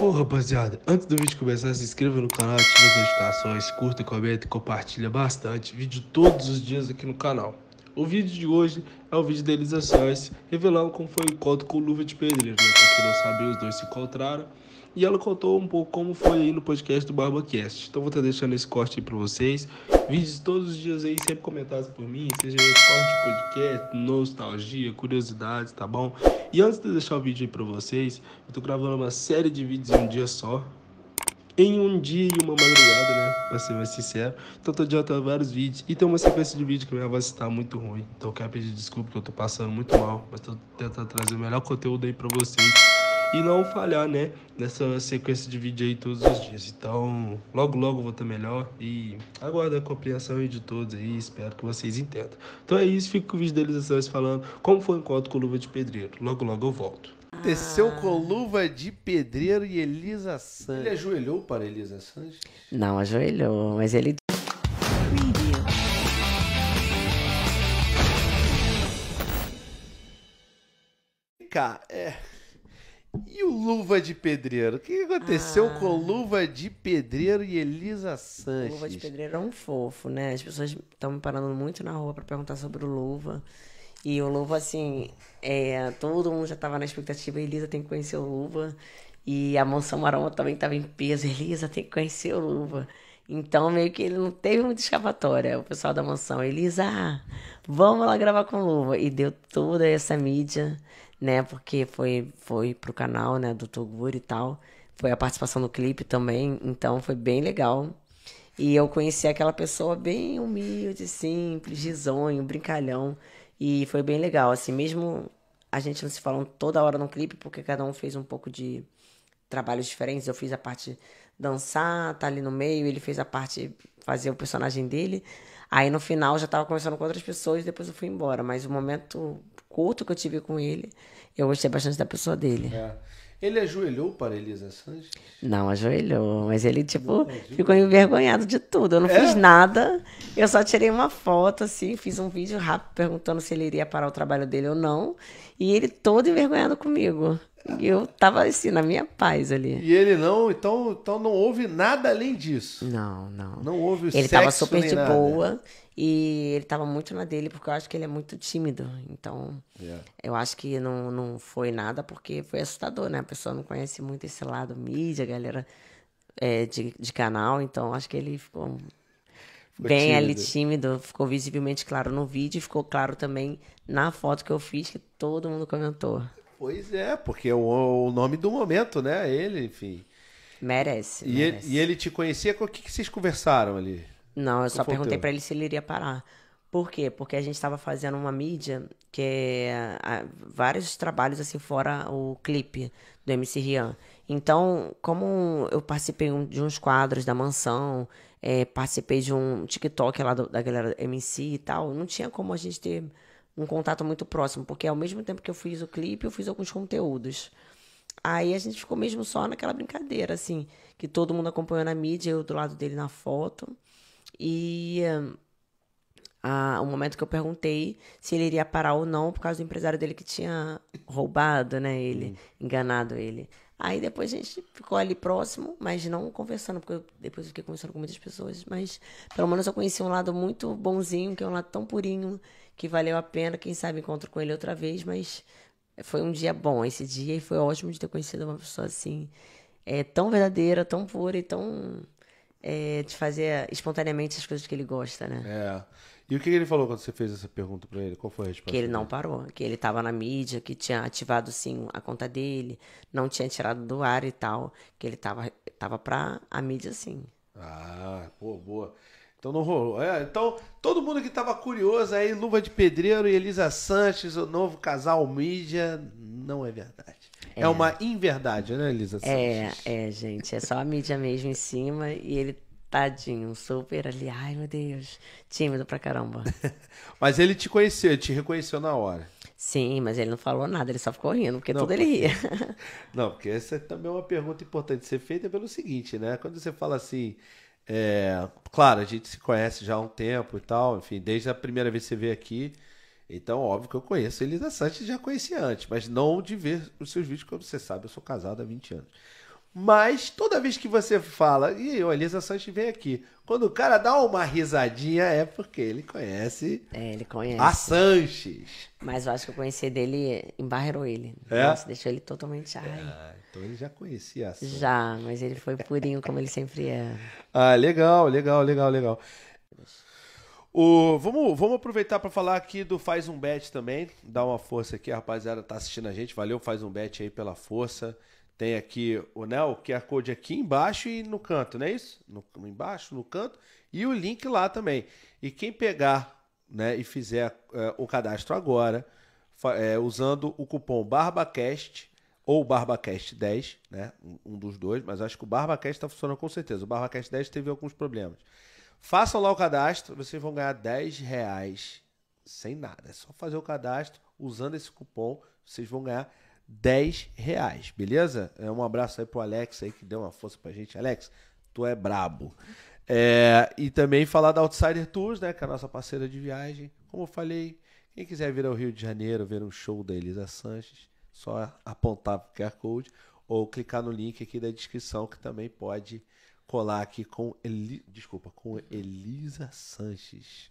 Bom, rapaziada, antes do vídeo começar, se inscreva no canal, ative as notificações, curta, comenta e compartilha bastante. Vídeo todos os dias aqui no canal. O vídeo de hoje é o vídeo da Elisa Soares revelando como foi o encontro com o Luva de Pedreiro. Né? Pra quem não sabe, os dois se encontraram. E ela contou um pouco como foi aí no podcast do BarbaCast. Então vou estar deixando esse corte aí pra vocês. Vídeos todos os dias aí, sempre comentados por mim, seja corte, podcast, nostalgia, curiosidades, tá bom? E antes de deixar o vídeo aí pra vocês, eu tô gravando uma série de vídeos em um dia só em um dia e uma madrugada, né? Pra ser mais sincero. Então, tô adiantando vários vídeos. E tem uma sequência de vídeo que minha voz está muito ruim. Então, eu quero pedir desculpa que eu tô passando muito mal. Mas tô tentando trazer o melhor conteúdo aí pra vocês. E não falhar, né? Nessa sequência de vídeo aí todos os dias. Então, logo, logo vou estar tá melhor. E aguardo a compreensão aí de todos aí. Espero que vocês entendam. Então é isso. Fico com o vídeo deles falando como foi o encontro com o Luva de Pedreiro. Logo, logo eu volto aconteceu ah. com Luva de Pedreiro e Elisa Sanches? Ele ajoelhou para Elisa Sanches? Não, ajoelhou, mas ele. Cá, é. E o Luva de Pedreiro? O que aconteceu ah. com Luva de Pedreiro e Elisa Sanches? Luva de Pedreiro é um fofo, né? As pessoas estão me parando muito na rua para perguntar sobre o Luva. E o Luva, assim, é, todo mundo já estava na expectativa, Elisa tem que conhecer o Luva. E a Mansão Maroma também estava em peso, Elisa tem que conhecer o Luva. Então, meio que ele não teve muita escapatória. O pessoal da mansão, Elisa, vamos lá gravar com luva. E deu toda essa mídia, né? Porque foi, foi pro canal, né? Do Toguro e tal. Foi a participação no clipe também. Então, foi bem legal. E eu conheci aquela pessoa bem humilde, simples, risonho, brincalhão. E foi bem legal, assim, mesmo a gente não se falando toda hora no clipe, porque cada um fez um pouco de trabalhos diferentes. Eu fiz a parte dançar, tá ali no meio, ele fez a parte fazer o personagem dele. Aí no final já tava conversando com outras pessoas e depois eu fui embora. Mas o momento curto que eu tive com ele, eu gostei bastante da pessoa dele. É. Ele ajoelhou para Elisa Sanches? Não ajoelhou, mas ele, tipo, ficou envergonhado de tudo. Eu não é? fiz nada, eu só tirei uma foto, assim, fiz um vídeo rápido perguntando se ele iria parar o trabalho dele ou não. E ele todo envergonhado comigo eu tava assim, na minha paz ali. E ele não, então, então não houve nada além disso. Não, não. Não houve Ele sexo tava super de nada. boa e ele tava muito na dele, porque eu acho que ele é muito tímido. Então, yeah. É. eu acho que não, não foi nada, porque foi assustador, né? A pessoa não conhece muito esse lado mídia, galera é, de, de canal, então acho que ele ficou. Ficou bem tímido. ali tímido, ficou visivelmente claro no vídeo e ficou claro também na foto que eu fiz, que todo mundo comentou. Pois é, porque é o, o nome do momento, né? Ele, enfim. Merece. E, merece. Ele, e ele te conhecia? O que, que vocês conversaram ali? Não, eu só perguntei para ele se ele iria parar. Por quê? Porque a gente estava fazendo uma mídia que é a, vários trabalhos assim fora o clipe do MC Rian. Então, como eu participei de uns quadros da mansão, é, participei de um TikTok lá do, da galera MC e tal, não tinha como a gente ter um contato muito próximo, porque ao mesmo tempo que eu fiz o clipe, eu fiz alguns conteúdos. Aí a gente ficou mesmo só naquela brincadeira, assim, que todo mundo acompanhou na mídia, eu do lado dele na foto. E ah, o momento que eu perguntei se ele iria parar ou não por causa do empresário dele que tinha roubado, né, ele, uhum. enganado ele. Aí depois a gente ficou ali próximo, mas não conversando, porque eu, depois eu fiquei conversando com muitas pessoas. Mas pelo menos eu conheci um lado muito bonzinho, que é um lado tão purinho, que valeu a pena. Quem sabe encontro com ele outra vez, mas foi um dia bom esse dia e foi ótimo de ter conhecido uma pessoa assim, é, tão verdadeira, tão pura e tão. É, de fazer espontaneamente as coisas que ele gosta, né? É. E o que ele falou quando você fez essa pergunta para ele? Qual foi a resposta? Que ele não parou, que ele estava na mídia, que tinha ativado sim a conta dele, não tinha tirado do ar e tal, que ele estava tava para a mídia sim. Ah, pô, boa. Então não rolou. É, então, todo mundo que estava curioso aí, Luva de Pedreiro e Elisa Sanches, o novo casal mídia, não é verdade. É, é uma inverdade, né, Elisa é, Sanches? É, é, gente. É só a mídia mesmo em cima e ele Tadinho, super ali. Ai, meu Deus. Tímido pra caramba. mas ele te conheceu, te reconheceu na hora. Sim, mas ele não falou nada, ele só ficou rindo, porque não, tudo ele ria. não, porque essa é também é uma pergunta importante de ser feita é pelo seguinte, né? Quando você fala assim. É, claro, a gente se conhece já há um tempo e tal, enfim, desde a primeira vez que você veio aqui. Então, óbvio que eu conheço Elisa Santos já conhecia antes, mas não de ver os seus vídeos, porque você sabe, eu sou casado há 20 anos. Mas toda vez que você fala, e o Elisa Sanches vem aqui. Quando o cara dá uma risadinha é porque ele conhece. É, ele conhece. A Sanches. Mas eu acho que eu conheci dele, embarreirou ele. É? Nossa, deixou ele totalmente ai. Ah, é, então ele já conhecia a Sanches. Já, mas ele foi purinho como ele sempre é. Ah, legal, legal, legal, legal. O, vamos, vamos aproveitar para falar aqui do Faz Um Bet também. Dá uma força aqui, a rapaziada tá assistindo a gente. Valeu, Faz Um Bet aí pela força. Tem aqui o, né, o QR Code aqui embaixo e no canto, não é isso? No, embaixo, no canto, e o link lá também. E quem pegar né, e fizer é, o cadastro agora, é, usando o cupom BarbaCast ou BarbaCast10, né, um dos dois, mas acho que o BarbaCast está funcionando com certeza. O BarbaCast10 teve alguns problemas. Façam lá o cadastro, vocês vão ganhar 10 reais sem nada. É só fazer o cadastro usando esse cupom, vocês vão ganhar 10 reais, beleza? É um abraço aí pro Alex aí que deu uma força pra gente. Alex, tu é brabo. É, e também falar da Outsider Tours, né? Que é a nossa parceira de viagem. Como eu falei, quem quiser vir ao Rio de Janeiro ver um show da Elisa Sanches, só apontar pro QR Code ou clicar no link aqui da descrição que também pode colar aqui com Eli... desculpa com Elisa Sanches.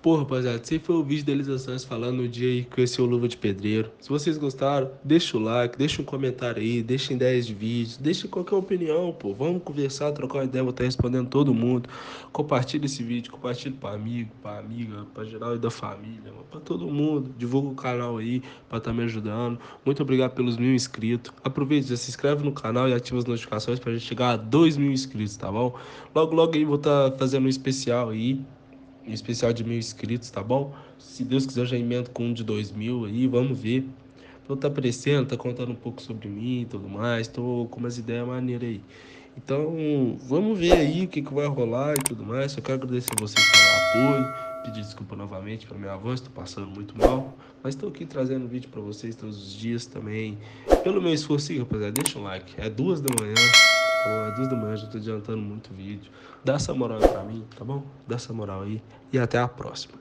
Pô, rapaziada, esse foi o vídeo da Elisações falando o dia aí que conheceu o Luva de Pedreiro. Se vocês gostaram, deixa o like, deixa um comentário aí, deixa ideias de vídeos, deixa qualquer opinião, pô. Vamos conversar, trocar uma ideia, vou estar tá respondendo todo mundo. Compartilha esse vídeo, compartilha para amigo, para amiga, para geral e da família, para todo mundo. Divulga o canal aí, para estar tá me ajudando. Muito obrigado pelos mil inscritos. Aproveita, já se inscreve no canal e ativa as notificações a gente chegar a dois mil inscritos, tá bom? Logo, logo aí vou estar tá fazendo um especial aí especial de mil inscritos, tá bom? Se Deus quiser, eu já emendo com um de dois mil aí, vamos ver. Então tá aparecendo, tá contando um pouco sobre mim e tudo mais, tô com umas ideias maneiras aí. Então, vamos ver aí o que, que vai rolar e tudo mais. Só quero agradecer a vocês pelo apoio, pedir desculpa novamente pelo minha avanço, tô passando muito mal, mas tô aqui trazendo vídeo para vocês todos os dias também. Pelo meu esforço, aí, rapaziada, deixa um like. É duas da manhã, bom? É duas do manhã, eu tô adiantando muito vídeo. Dá essa moral aí pra mim, tá bom? Dá essa moral aí e até a próxima.